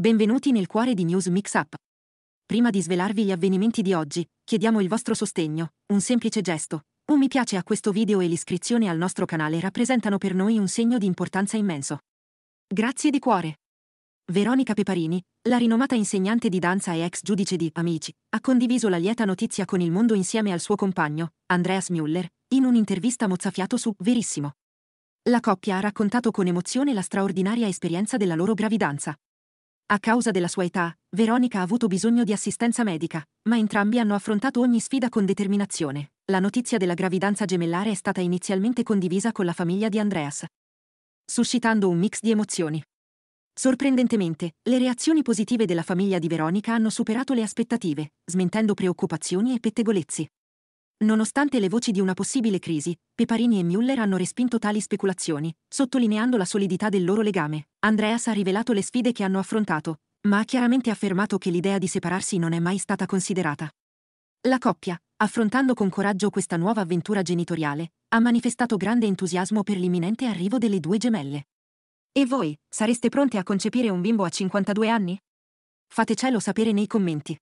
Benvenuti nel cuore di News Mixup. Prima di svelarvi gli avvenimenti di oggi, chiediamo il vostro sostegno, un semplice gesto. Un mi piace a questo video e l'iscrizione al nostro canale rappresentano per noi un segno di importanza immenso. Grazie di cuore. Veronica Peparini, la rinomata insegnante di danza e ex giudice di Amici, ha condiviso la lieta notizia con il mondo insieme al suo compagno, Andreas Müller, in un'intervista mozzafiato su Verissimo. La coppia ha raccontato con emozione la straordinaria esperienza della loro gravidanza. A causa della sua età, Veronica ha avuto bisogno di assistenza medica, ma entrambi hanno affrontato ogni sfida con determinazione. La notizia della gravidanza gemellare è stata inizialmente condivisa con la famiglia di Andreas, suscitando un mix di emozioni. Sorprendentemente, le reazioni positive della famiglia di Veronica hanno superato le aspettative, smentendo preoccupazioni e pettegolezzi. Nonostante le voci di una possibile crisi, Peparini e Müller hanno respinto tali speculazioni, sottolineando la solidità del loro legame. Andreas ha rivelato le sfide che hanno affrontato, ma ha chiaramente affermato che l'idea di separarsi non è mai stata considerata. La coppia, affrontando con coraggio questa nuova avventura genitoriale, ha manifestato grande entusiasmo per l'imminente arrivo delle due gemelle. E voi, sareste pronte a concepire un bimbo a 52 anni? Fatecelo sapere nei commenti.